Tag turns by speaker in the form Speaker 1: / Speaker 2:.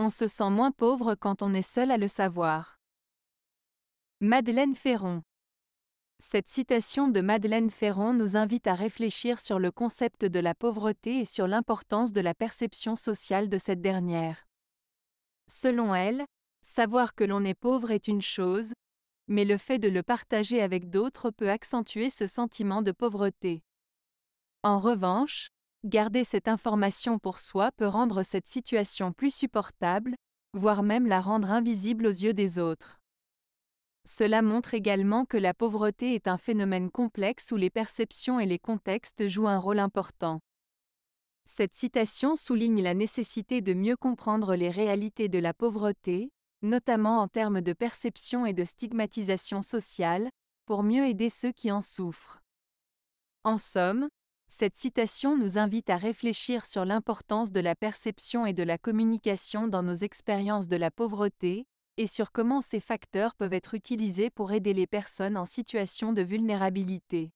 Speaker 1: On se sent moins pauvre quand on est seul à le savoir. Madeleine Ferron Cette citation de Madeleine Ferron nous invite à réfléchir sur le concept de la pauvreté et sur l'importance de la perception sociale de cette dernière. Selon elle, savoir que l'on est pauvre est une chose, mais le fait de le partager avec d'autres peut accentuer ce sentiment de pauvreté. En revanche, Garder cette information pour soi peut rendre cette situation plus supportable, voire même la rendre invisible aux yeux des autres. Cela montre également que la pauvreté est un phénomène complexe où les perceptions et les contextes jouent un rôle important. Cette citation souligne la nécessité de mieux comprendre les réalités de la pauvreté, notamment en termes de perception et de stigmatisation sociale, pour mieux aider ceux qui en souffrent. En somme, cette citation nous invite à réfléchir sur l'importance de la perception et de la communication dans nos expériences de la pauvreté, et sur comment ces facteurs peuvent être utilisés pour aider les personnes en situation de vulnérabilité.